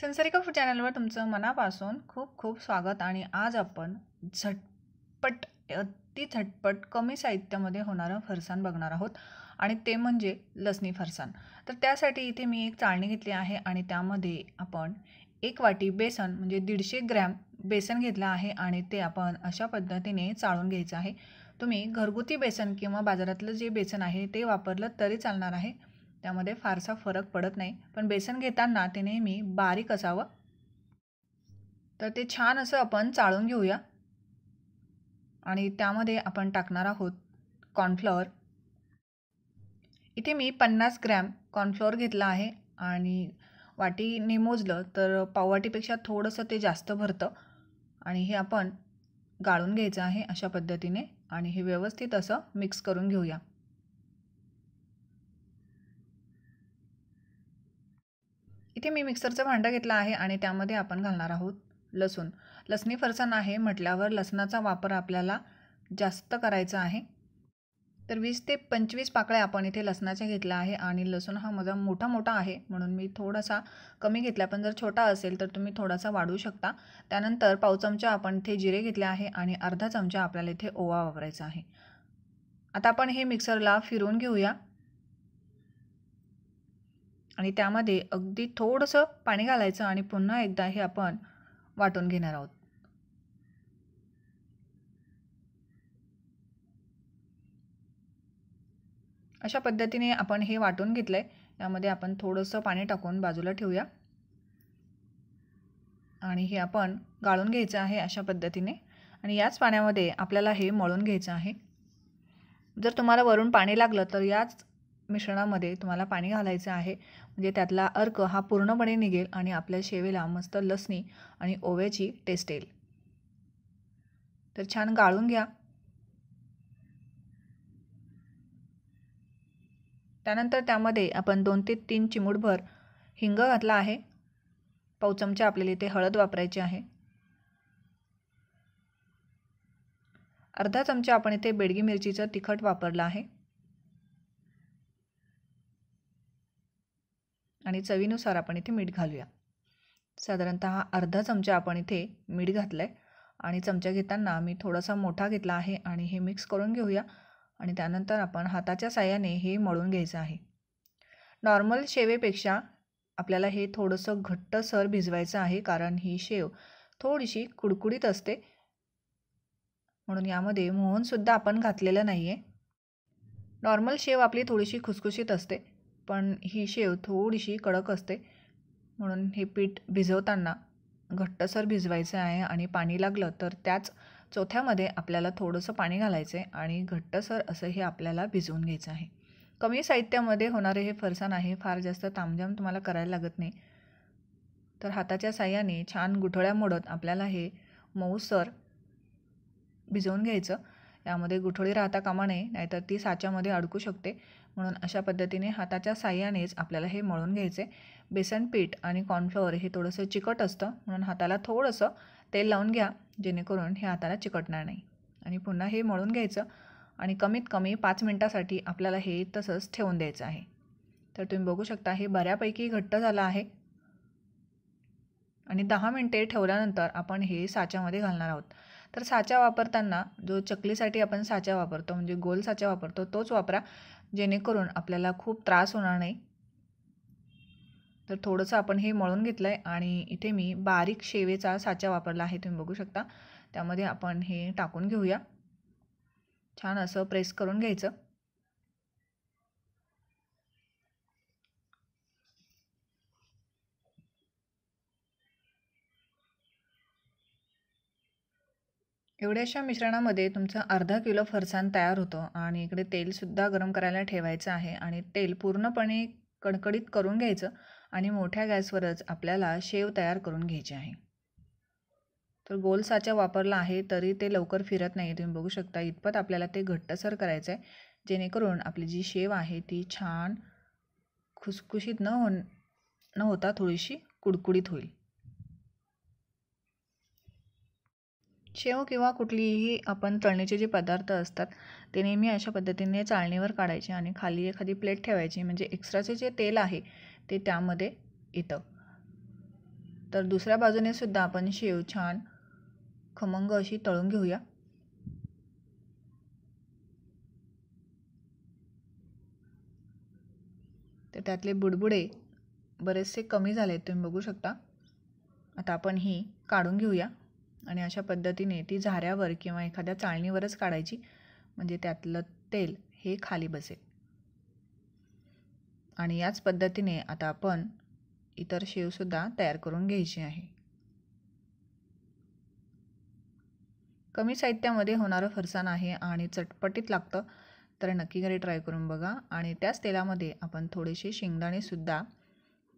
संसारिका food चॅनलवर तुमचं मनापासून खूप खूप स्वागत आणि आज आपण झटपट अति झटपट कमी साहित्यामध्ये होणारं फरसाण बघणार आहोत आणि ते म्हणजे लसणी फरसाण तर त्यासाठी इथे मी एक चाळणी घेतली आहे आणि त्यामध्ये आपण एक वाटी बेसन म्हणजे दीडशे ग्रॅम बेसन घेतलं आहे आणि ते आपण अशा पद्धतीने चाळून घ्यायचं आहे तुम्ही घरगुती बेसन किंवा बाजारातलं जे बेसन आहे ते वापरलं तरी चालणार आहे त्यामध्ये फारसा फरक पडत नाही पण बेसन घेताना ते नेहमी बारीक असावं तर ते छान असं आपण चाळून घेऊया आणि त्यामध्ये आपण टाकणार आहोत कॉर्नफ्लॉवर इथे मी पन्नास ग्रॅम कॉर्नफ्लॉवर घेतला आहे आणि वाटीने मोजलं तर पाववाटीपेक्षा थोडंसं ते जास्त भरतं आणि हे आपण गाळून घ्यायचं आहे अशा पद्धतीने आणि हे व्यवस्थित असं मिक्स करून घेऊया इथे मी मिक्सरचं भांडं घेतलं आहे आणि त्यामध्ये आपण घालणार आहोत लसूण लसणी फरसाण आहे म्हटल्यावर लसणाचा वापर आपल्याला जास्त करायचा आहे तर वीस ते पंचवीस पाकळ्या आपण इथे लसणाच्या घेतल्या आहे आणि लसूण हा माझा मोठा मोठा आहे म्हणून मी थोडासा कमी घेतला पण जर छोटा असेल तर तुम्ही थोडासा वाढवू शकता त्यानंतर पाव चमचा आपण इथे जिरे घेतले आहे आणि अर्धा चमचा आपल्याला इथे ओवा वापरायचा आहे आता आपण हे मिक्सरला फिरवून घेऊया आणि त्यामध्ये अगदी थोडंसं पाणी घालायचं आणि पुन्हा एकदा हे आपण वाटून घेणार आहोत अशा पद्धतीने आपण हे वाटून घेतलं आहे यामध्ये आपण थोडंसं पाणी टाकून बाजूला ठेवूया आणि हे आपण गाळून घ्यायचं आहे अशा पद्धतीने आणि याच पाण्यामध्ये आपल्याला हे मळून घ्यायचं आहे जर तुम्हाला वरून पाणी लागलं तर याच मिश्रणामध्ये तुम्हाला पाणी घालायचं आहे म्हणजे त्यातला अर्क हा पूर्णपणे निघेल आणि आपल्या शेवेला मस्त लसणी आणि ओव्याची टेस्ट येईल तर छान गाळून घ्या त्यानंतर त्यामध्ये आपण दोन ते तीन चिमूटभर हिंग घातला आहे पाव चमचा आपल्याला इथे हळद वापरायची आहे अर्धा चमचा आपण इथे बेडगी मिरचीचं तिखट वापरलं आहे आणि चवीनुसार आपण इथे मीठ घालूया साधारणत अर्धा चमचा आपण इथे मीठ घातलं आहे आणि चमचा घेताना मी थोडासा मोठा घेतला आहे आणि हे मिक्स करून घेऊया आणि त्यानंतर आपण हाताच्या साह्याने हे मळून घ्यायचं आहे नॉर्मल शेवेपेक्षा आपल्याला हे थोडंसं घट्ट सर भिजवायचं आहे कारण ही शेव थोडीशी कुडकुडीत असते म्हणून यामध्ये मोहनसुद्धा आपण घातलेलं नाही आहे नॉर्मल शेव आपली थोडीशी खुसखुशीत असते पण ही शेव थोडीशी कडक असते म्हणून हे पीठ भिजवताना घट्टसर भिजवायचं आहे आणि पाणी लागलं तर त्याच चोथ्यामध्ये आपल्याला थोडंसं पाणी घालायचं आहे आणि घट्टसर असं हे आपल्याला भिजवून घ्यायचं आहे कमी साहित्यामध्ये होणारे हे फरसाण आहे फार जास्त तामजाम तुम्हाला करायला लागत नाही तर हाताच्या साह्याने छान गुठळ्या मोडत आपल्याला हे मऊसर भिजवून घ्यायचं यामध्ये गुठळी राहता कामा नये नाहीतर ती साच्यामध्ये अडकू शकते म्हणून अशा पद्धतीने हाताच्या साह्यानेच आपल्याला हे मळून घ्यायचे बेसन पीठ आणि कॉर्नफ्लॉवर हे थोडंसं चिकट असतं म्हणून हाताला थोडंसं तेल लावून घ्या जेणेकरून हे हाताला चिकटणार नाही आणि पुन्हा हे मळून घ्यायचं आणि कमीत कमी पाच मिनटासाठी आपल्याला हे तसंच ठेवून द्यायचं आहे तर तुम्ही बघू शकता हे बऱ्यापैकी घट्ट झालं आहे आणि दहा मिनटे ठेवल्यानंतर आपण हे साच्यामध्ये घालणार आहोत तर साचा वापरताना जो चकलीसाठी आपण साचा वापरतो म्हणजे गोल साचा वापरतो तोच वापरा जेणेकरून आपल्याला खूप त्रास होणार नाही तर थोडंसं आपण हे मळून घेतलं आहे आणि इथे मी बारीक शेवेचा साचा वापरला आहे तुम्ही बघू शकता त्यामध्ये आपण हे टाकून घेऊया छान असं प्रेस करून घ्यायचं एवढ्याशा मिश्रणामध्ये तुमचं अर्धा किलो फरसाण तयार होतं आणि इकडे तेलसुद्धा गरम करायला ठेवायचं आहे आणि तेल पूर्णपणे कडकडीत करून घ्यायचं आणि मोठ्या गॅसवरच आपल्याला शेव तयार करून घ्यायची आहे तर गोल साचा वापरला आहे तरी ते लवकर फिरत नाही तुम्ही बघू शकता इतपत आपल्याला ते घट्टसर करायचं आहे जेणेकरून आपली जी शेव आहे ती छान खुसखुशीत न हो न होता थोडीशी कुडकुडीत होईल शेव किंवा कुठलीही आपण तळणीचे जे पदार्थ असतात ते नेहमी अशा पद्धतीने चाळणीवर काढायचे आणि खाली एखादी प्लेट ठेवायची म्हणजे एक्स्ट्राचे जे तेल आहे ते त्यामध्ये येतं तर दुसऱ्या बाजूने सुद्धा आपण शेव छान खमंग अशी तळून घेऊया तर त्यातले बुडबुडे बरेचसे कमी झाले तुम्ही बघू शकता आता आपण ही काढून घेऊया आणि अशा पद्धतीने ती झाऱ्यावर किंवा एखाद्या चाळणीवरच काढायची म्हणजे त्यातलं तेल हे खाली बसेल आणि याच पद्धतीने आता आपण इतर शेवसुद्धा तयार करून घ्यायची आहे कमी साहित्यामध्ये होणारं फरसाण आहे आणि चटपटीत लागतं तर नक्की घरी ट्राय करून बघा आणि त्याच तेलामध्ये आपण थोडेसे शेंगदाणेसुद्धा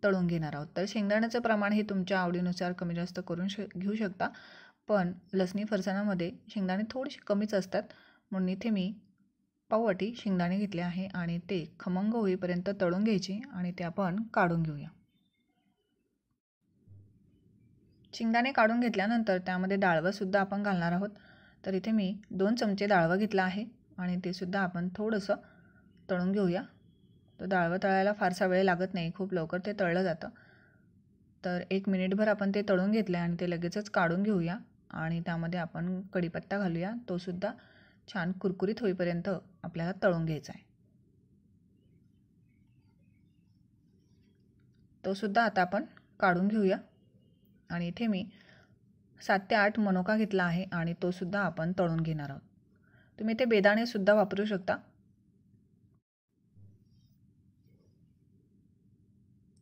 तळून घेणार आहोत तर शेंगदाण्याचं प्रमाण हे तुमच्या आवडीनुसार कमी जास्त करून श घेऊ शकता पण लसणी फरसाणामध्ये शेंगदाणे थोडेसे कमीच असतात म्हणून इथे मी पाववाटी शेंगदाणे घेतले आहे आणि ते खमंग होईपर्यंत तळून घ्यायचे आणि ते आपण काढून घेऊया शेंगदाणे काढून घेतल्यानंतर त्यामध्ये डाळवंसुद्धा आपण घालणार आहोत तर इथे मी दोन चमचे डाळवं घेतलं आहे आणि ते सुद्धा आपण थोडंसं तळून घेऊया तर डाळवं तळायला फारसा वेळ लागत नाही खूप लवकर ते तळलं जातं तर एक मिनिटभर आपण ते तळून घेतलं आणि ते लगेचच काढून घेऊया आणि त्यामध्ये आपण कढीपत्ता घालूया तोसुद्धा छान कुरकुरीत होईपर्यंत आपल्याला तळून घ्यायचा आहे तोसुद्धा आता आपण काढून घेऊया आणि इथे मी सात ते आठ मनोका घेतला आहे आणि तोसुद्धा आपण तळून घेणार आहोत तुम्ही ते बेदाणेसुद्धा वापरू शकता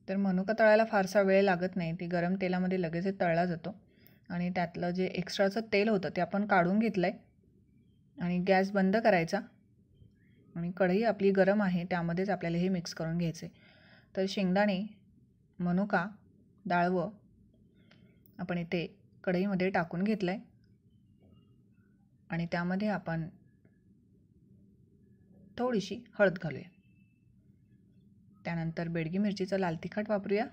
तर मनुका तळायला फारसा वेळ लागत नाही ती गरम तेलामध्ये लगेचच तळला जातो आणि त्यातलं जे एक्स्ट्राचं तेल होतं ते आपण काढून घेतलं आहे आणि गॅस बंद करायचा आणि कढई आपली गरम आहे त्यामध्येच आपल्याला हे मिक्स करून घ्यायचे तर शेंगदाणे मनुका डाळवं आपण इथे कढईमध्ये टाकून घेतलं आहे आणि त्यामध्ये आपण थोडीशी हळद घालूया त्यानंतर बेडगी मिरचीचं लाल तिखट वापरूया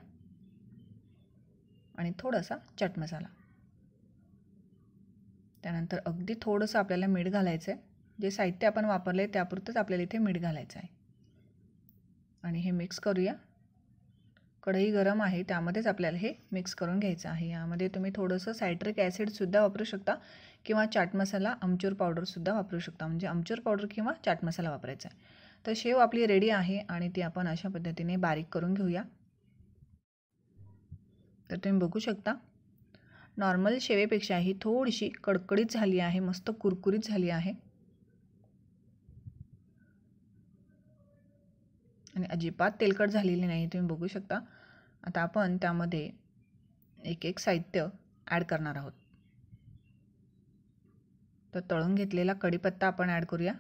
आणि थोडासा चट मसाला त्यानंतर अगदी थोडंसं आपल्याला मीठ घालायचं आहे जे साहित्य आपण वापरले त्यापुरतंच आपल्याला इथे मीठ घालायचं आहे आणि हे मिक्स करूया कढई गरम आहे त्यामध्येच आपल्याला हे मिक्स करून घ्यायचं आहे यामध्ये तुम्ही थोडंसं सायट्रिक ॲसिडसुद्धा वापरू शकता किंवा चाट मसाला अमचूर पावडरसुद्धा वापरू शकता म्हणजे अमचूर पावडर किंवा चाट मसाला वापरायचा आहे तर शेव आपली रेडी आहे आणि ती आपण अशा पद्धतीने बारीक करून घेऊया तर तुम्ही बघू शकता नॉर्मल शेवेपेक्षा ही थोडीशी कडकडीत झाली आहे मस्त कुरकुरीत झाली आहे आणि अजिबात तेलकट झालेली नाही तुम्ही बघू शकता आता आपण त्यामध्ये एक एक साहित्य ॲड करणार आहोत तर तळून घेतलेला कढीपत्ता आपण ॲड करूया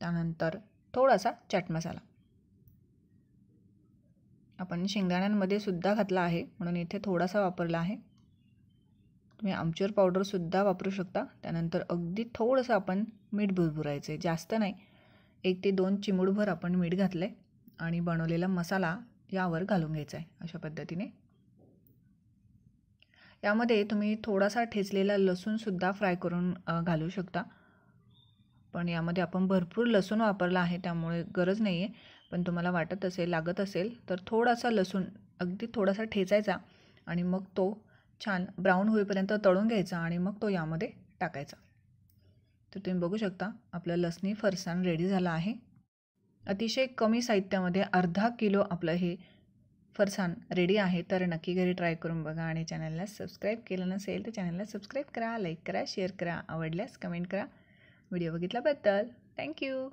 त्यानंतर थोडासा चाट मसाला आपण शेंगदाण्यांमध्ये सुद्धा घातला आहे म्हणून इथे थोडासा वापरला आहे तुम्ही आमचूर पावडरसुद्धा वापरू शकता त्यानंतर अगदी थोडंसं आपण मीठ भुरभुरायचं आहे जास्त नाही एक ते दोन चिमूडभर आपण मीठ घातलं आहे आणि बनवलेला मसाला यावर घालून घ्यायचा आहे अशा पद्धतीने यामध्ये तुम्ही थोडासा ठेचलेला लसूणसुद्धा फ्राय करून घालू शकता पण यामध्ये आपण भरपूर लसूण वापरला आहे त्यामुळे गरज नाही आहे पण तुम्हाला वाटत असेल लागत असेल तर थोडासा लसूण अगदी थोडासा ठेचायचा आणि मग तो छान ब्राऊन होईपर्यंत तळून घ्यायचा आणि मग तो यामध्ये टाकायचा तर तुम्ही बघू शकता आपलं लसणी फरसाण रेडी झाला आहे अतिशय कमी साहित्यामध्ये अर्धा किलो आपलं हे फरसाण रेडी आहे तर नक्की घरी ट्राय करून बघा आणि चॅनलला सबस्क्राईब केलं नसेल तर चॅनलला सबस्क्राईब करा लाईक करा शेअर करा आवडल्यास कमेंट करा व्हिडिओ बघितल्याबद्दल थँक्यू